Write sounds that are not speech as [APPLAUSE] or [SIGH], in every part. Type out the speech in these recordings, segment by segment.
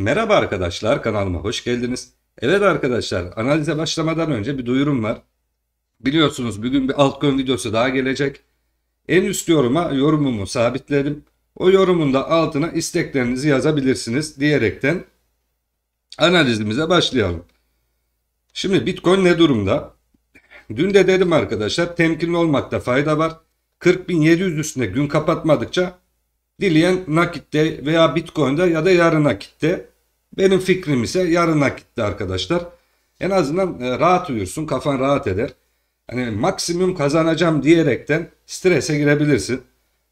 Merhaba arkadaşlar kanalıma hoş geldiniz. Evet arkadaşlar analize başlamadan önce bir duyurum var. Biliyorsunuz bugün bir altcoin videosu daha gelecek. En üst yoruma yorumumu sabitledim. O yorumun da altına isteklerinizi yazabilirsiniz diyerekten analizimize başlayalım. Şimdi Bitcoin ne durumda? Dün de dedim arkadaşlar temkinli olmakta fayda var. 40.700 üstüne gün kapatmadıkça dileyen nakitte veya Bitcoin'de ya da yarı nakitte benim fikrim ise yarın nakitte arkadaşlar. En azından e, rahat uyursun, kafan rahat eder. Hani maksimum kazanacağım diyerekten strese girebilirsin.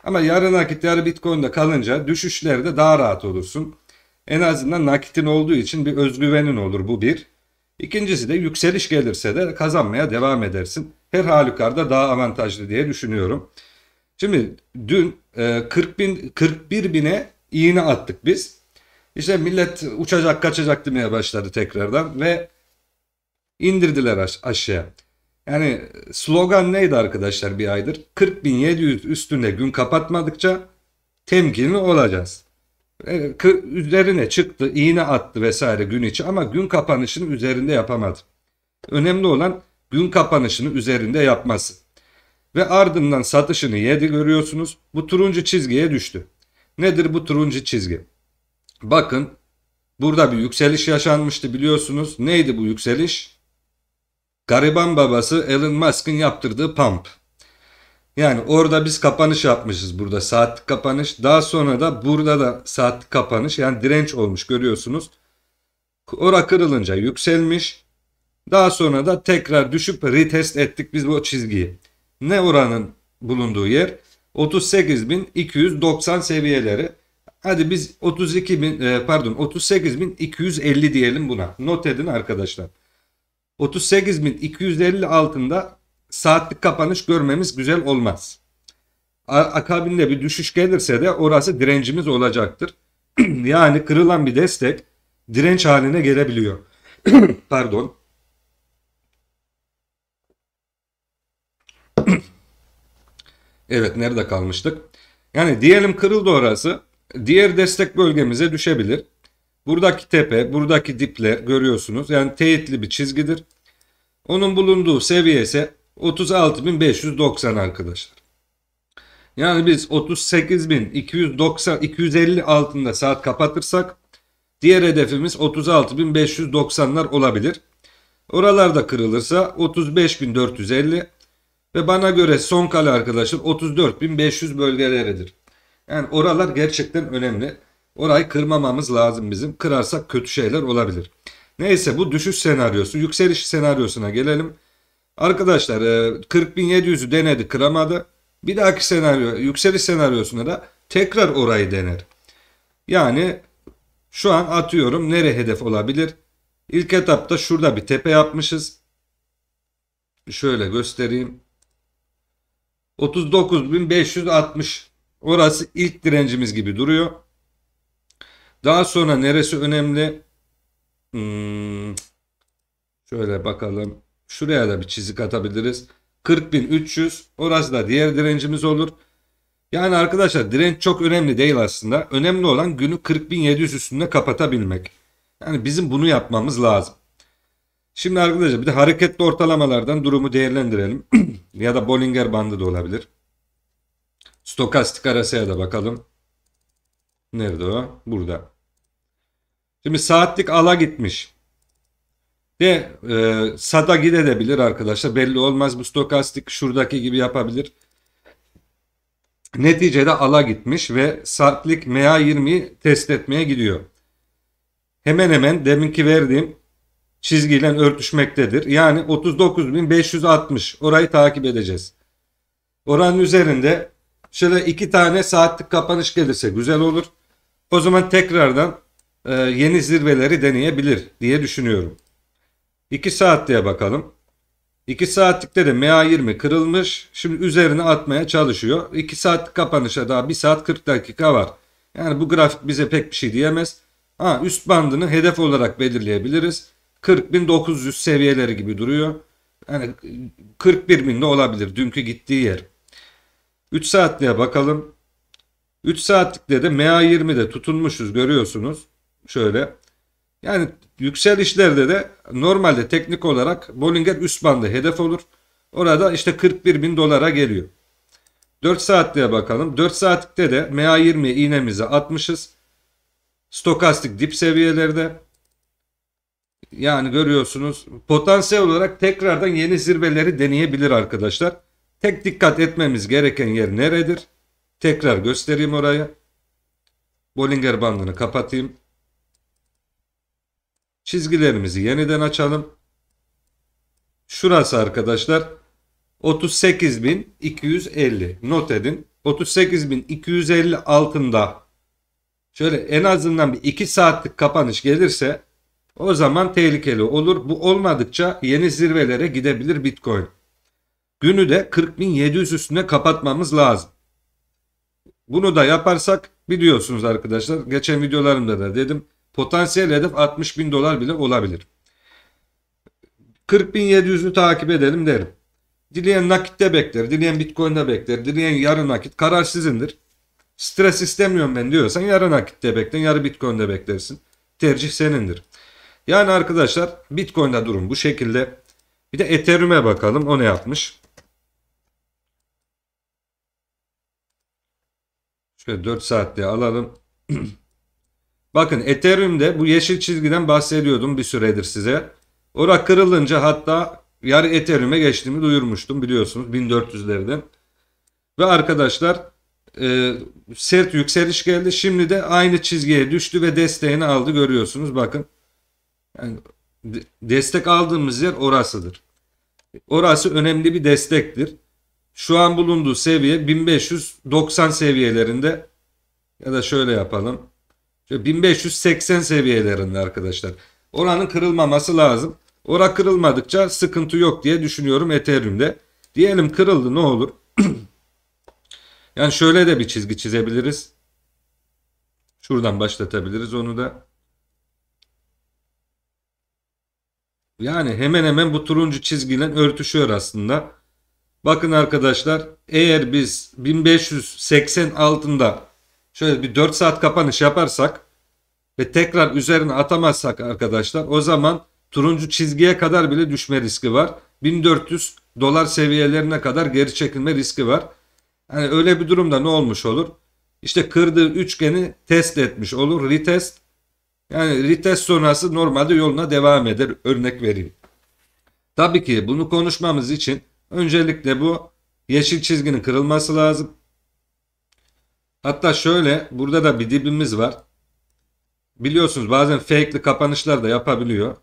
Ama yarın nakit yarı Bitcoin'de kalınca düşüşlerde daha rahat olursun. En azından nakitin olduğu için bir özgüvenin olur bu bir. İkincisi de yükseliş gelirse de kazanmaya devam edersin. Her halükarda daha avantajlı diye düşünüyorum. Şimdi dün 40 e, bin, 41 bine iğne attık biz. İşte millet uçacak kaçacak demeye başladı tekrardan ve indirdiler aş aşağıya. Yani slogan neydi arkadaşlar bir aydır? 40.700 üstünde gün kapatmadıkça temkinli olacağız. E, üzerine çıktı, iğne attı vesaire gün içi ama gün kapanışını üzerinde yapamadı. Önemli olan gün kapanışını üzerinde yapması. Ve ardından satışını yedi görüyorsunuz. Bu turuncu çizgiye düştü. Nedir bu turuncu çizgi? Bakın burada bir yükseliş yaşanmıştı biliyorsunuz. Neydi bu yükseliş? Gariban babası Elon Musk'ın yaptırdığı pump. Yani orada biz kapanış yapmışız burada saatlik kapanış. Daha sonra da burada da saatlik kapanış yani direnç olmuş görüyorsunuz. Ora kırılınca yükselmiş. Daha sonra da tekrar düşüp retest ettik biz bu çizgiyi. Ne oranın bulunduğu yer? 38.290 seviyeleri. Hadi biz 32 bin e, pardon 38 bin 250 diyelim buna. Not edin arkadaşlar. 38 bin 250 altında saatlik kapanış görmemiz güzel olmaz. Akabinde bir düşüş gelirse de orası direncimiz olacaktır. [CLEARS THROAT] yani kırılan bir destek direnç haline gelebiliyor. [CLEARS THROAT] pardon. [CLEARS THROAT] evet nerede kalmıştık? Yani diyelim kırıldı orası diğer destek bölgemize düşebilir. Buradaki tepe, buradaki diple görüyorsunuz. Yani teğetli bir çizgidir. Onun bulunduğu seviye ise 36.590 arkadaşlar. Yani biz 38250 250 altında saat kapatırsak diğer hedefimiz 36.590'lar olabilir. Oralarda kırılırsa 35.450 ve bana göre son kale arkadaşlar 34.500 bölgeleridir. Yani oralar gerçekten önemli. Orayı kırmamamız lazım bizim. Kırarsak kötü şeyler olabilir. Neyse bu düşüş senaryosu. Yükseliş senaryosuna gelelim. Arkadaşlar 40.700'ü e, denedi kıramadı. Bir dahaki senaryo yükseliş senaryosuna da tekrar orayı dener. Yani şu an atıyorum nereye hedef olabilir? İlk etapta şurada bir tepe yapmışız. Şöyle göstereyim. 39.560 Orası ilk direncimiz gibi duruyor. Daha sonra neresi önemli? Hmm, şöyle bakalım. Şuraya da bir çizik atabiliriz. 40.300 orası da diğer direncimiz olur. Yani arkadaşlar direnç çok önemli değil aslında. Önemli olan günü 40.700 üstünde kapatabilmek. Yani bizim bunu yapmamız lazım. Şimdi arkadaşlar bir de hareketli ortalamalardan durumu değerlendirelim. [CLEARS THROAT] ya da Bollinger bandı da olabilir. Stokastik arasaya da bakalım. Nerede o? Burada. Şimdi saatlik ala gitmiş. De e, sada gidebilir arkadaşlar. Belli olmaz. Bu stokastik şuradaki gibi yapabilir. Neticede ala gitmiş ve saatlik MA20'yi test etmeye gidiyor. Hemen hemen deminki verdiğim çizgiyle örtüşmektedir. Yani 39.560 orayı takip edeceğiz. Oranın üzerinde Şöyle iki tane saatlik kapanış gelirse güzel olur. O zaman tekrardan e, yeni zirveleri deneyebilir diye düşünüyorum. 2 diye bakalım. 2 saatlikte de MA20 kırılmış. Şimdi üzerine atmaya çalışıyor. 2 saatlik kapanışa daha 1 saat 40 dakika var. Yani bu grafik bize pek bir şey diyemez. Ha, üst bandını hedef olarak belirleyebiliriz. 40.900 seviyeleri gibi duruyor. Yani 41.000 de olabilir dünkü gittiği yer. 3 saatliğe bakalım. 3 saatlikte de MA20'de tutunmuşuz görüyorsunuz. Şöyle. Yani yükselişlerde de normalde teknik olarak Bollinger üst bandı hedef olur. Orada işte 41 bin dolara geliyor. 4 saatliğe bakalım. 4 saatlikte de MA20 iğnemizi atmışız. Stokastik dip seviyelerde. Yani görüyorsunuz potansiyel olarak tekrardan yeni zirveleri deneyebilir arkadaşlar. Tek dikkat etmemiz gereken yer neredir? Tekrar göstereyim orayı. Bollinger bandını kapatayım. Çizgilerimizi yeniden açalım. Şurası arkadaşlar 38.250 not edin. 38.250 altında şöyle en azından bir 2 saatlik kapanış gelirse o zaman tehlikeli olur. Bu olmadıkça yeni zirvelere gidebilir Bitcoin. Günü de 40.700 üstüne kapatmamız lazım. Bunu da yaparsak biliyorsunuz arkadaşlar geçen videolarımda da dedim potansiyel hedef 60.000 dolar bile olabilir. 40.700'ü takip edelim derim. Dileyen nakitte bekler, dileyen bitcoin'de bekler, dileyen yarı nakit karar sizindir. Stres istemiyorum ben diyorsan yarı nakitte beklen, yarı bitcoin'de beklersin. Tercih senindir. Yani arkadaşlar bitcoin'de durum bu şekilde. Bir de ethereum'e bakalım o ne yapmış. Şöyle 4 saatliği alalım. [CLEARS THROAT] Bakın Ethereum'de bu yeşil çizgiden bahsediyordum bir süredir size. Ora kırılınca hatta yarı Ethereum'e geçtiğimi duyurmuştum biliyorsunuz 1400'lerden. Ve arkadaşlar e, sert yükseliş geldi. Şimdi de aynı çizgiye düştü ve desteğini aldı görüyorsunuz bakın. Yani destek aldığımız yer orasıdır. Orası önemli bir destektir. Şu an bulunduğu seviye 1590 seviyelerinde ya da şöyle yapalım. 1580 seviyelerinde arkadaşlar. Oranın kırılmaması lazım. Ora kırılmadıkça sıkıntı yok diye düşünüyorum Ethereum'de. Diyelim kırıldı ne olur. [CLEARS THROAT] yani şöyle de bir çizgi çizebiliriz. Şuradan başlatabiliriz onu da. Yani hemen hemen bu turuncu çizgiyle örtüşüyor aslında. Bakın arkadaşlar eğer biz 1580 altında şöyle bir 4 saat kapanış yaparsak ve tekrar üzerine atamazsak arkadaşlar o zaman turuncu çizgiye kadar bile düşme riski var. 1400 dolar seviyelerine kadar geri çekilme riski var. Yani öyle bir durumda ne olmuş olur? İşte kırdığı üçgeni test etmiş olur. Retest yani retest sonrası normalde yoluna devam eder. Örnek vereyim. Tabii ki bunu konuşmamız için Öncelikle bu yeşil çizginin kırılması lazım. Hatta şöyle burada da bir dibimiz var. Biliyorsunuz bazen fake'li kapanışlar da yapabiliyor.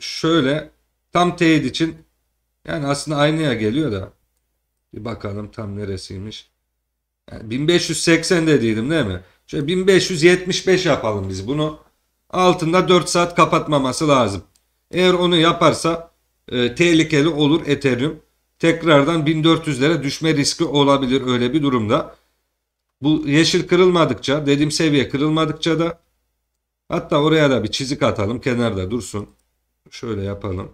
Şöyle tam teyit için yani aslında aynıya geliyor da bir bakalım tam neresiymiş. Yani 1580 dediydim değil mi? Şöyle 1575 yapalım biz bunu. Altında 4 saat kapatmaması lazım. Eğer onu yaparsa e, tehlikeli olur Ethereum tekrardan 1400'lere düşme riski olabilir öyle bir durumda. Bu yeşil kırılmadıkça dediğim seviye kırılmadıkça da hatta oraya da bir çizik atalım kenarda dursun. Şöyle yapalım.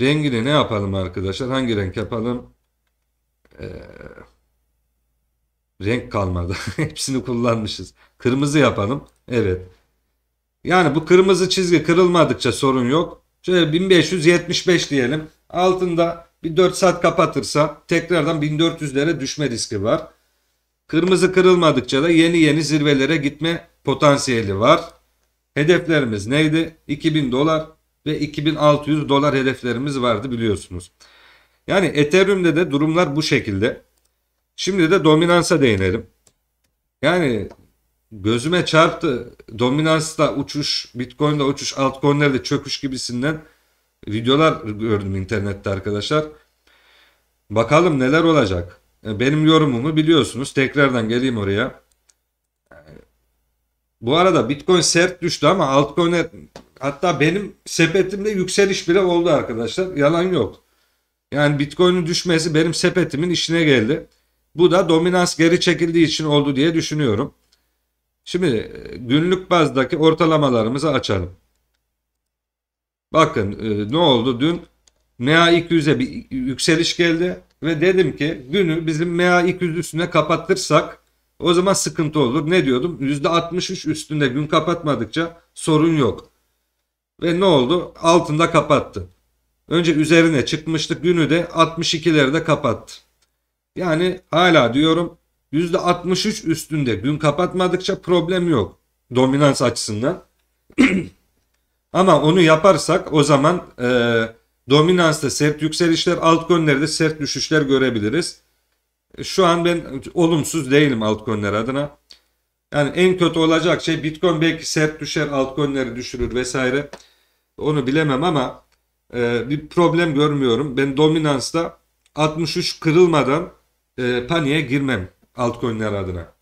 Rengini ne yapalım arkadaşlar? Hangi renk yapalım? Ee, renk kalmadı. [LAUGHS] Hepsini kullanmışız. Kırmızı yapalım. Evet. Yani bu kırmızı çizgi kırılmadıkça sorun yok. Şöyle 1575 diyelim. Altında bir 4 saat kapatırsa tekrardan 1400'lere düşme riski var. Kırmızı kırılmadıkça da yeni yeni zirvelere gitme potansiyeli var. Hedeflerimiz neydi? 2000 dolar ve 2600 dolar hedeflerimiz vardı biliyorsunuz. Yani Ethereum'de de durumlar bu şekilde. Şimdi de dominansa değinelim. Yani gözüme çarptı. Dominansta uçuş, Bitcoin'de uçuş, altcoin'lerde çöküş gibisinden videolar gördüm internette arkadaşlar. Bakalım neler olacak. E, benim yorumumu biliyorsunuz. Tekrardan geleyim oraya. E, bu arada Bitcoin sert düştü ama altcoin'e hatta benim sepetimde yükseliş bile oldu arkadaşlar. Yalan yok. Yani Bitcoin'in düşmesi benim sepetimin işine geldi. Bu da dominans geri çekildiği için oldu diye düşünüyorum. Şimdi e, günlük bazdaki ortalamalarımızı açalım. Bakın e, ne oldu dün? MA 200'e bir yükseliş geldi ve dedim ki günü bizim MA 200 üstüne kapatırsak o zaman sıkıntı olur. Ne diyordum? %63 üstünde gün kapatmadıkça sorun yok. Ve ne oldu? Altında kapattı. Önce üzerine çıkmıştık günü de %62'lerde kapattı. Yani hala diyorum %63 üstünde. dün kapatmadıkça problem yok. Dominans açısından. [CLEARS THROAT] Ama onu yaparsak o zaman e, dominansta sert yükselişler, alt altcoin'lerde sert düşüşler görebiliriz. E, şu an ben olumsuz değilim alt altcoin'ler adına. Yani en kötü olacak şey Bitcoin belki sert düşer, altcoin'leri düşürür vesaire. Onu bilemem ama e, bir problem görmüyorum. Ben dominansta 63 kırılmadan e, paniğe girmem altcoin'ler adına.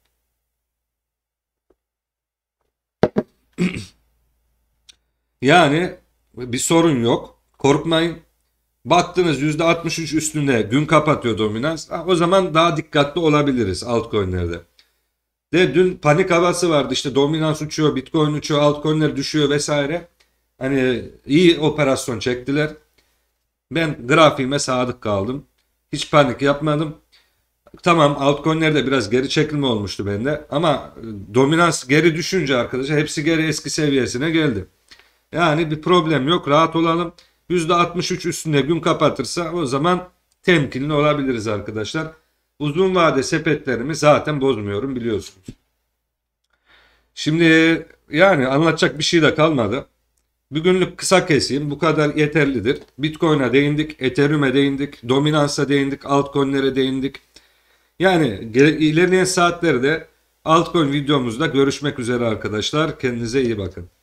[CLEARS THROAT] yani bir sorun yok. Korkmayın. Baktınız %63 üstünde gün kapatıyor dominans. Ah, o zaman daha dikkatli olabiliriz altcoin'lerde. De dün panik havası vardı işte dominans uçuyor, bitcoin uçuyor, altcoin'ler düşüyor vesaire. Hani iyi operasyon çektiler. Ben grafiğime sadık kaldım. Hiç panik yapmadım. Tamam altcoin'lerde biraz geri çekilme olmuştu bende ama e, dominans geri düşünce arkadaşlar hepsi geri eski seviyesine geldi. Yani bir problem yok rahat olalım. %63 üstünde gün kapatırsa o zaman temkinli olabiliriz arkadaşlar. Uzun vade sepetlerimi zaten bozmuyorum biliyorsunuz. Şimdi yani anlatacak bir şey de kalmadı. Bir günlük kısa keseyim bu kadar yeterlidir. Bitcoin'e değindik, Ethereum'e değindik, dominansa değindik, altcoin'lere değindik. Yani ilerleyen saatlerde altcoin videomuzda görüşmek üzere arkadaşlar. Kendinize iyi bakın.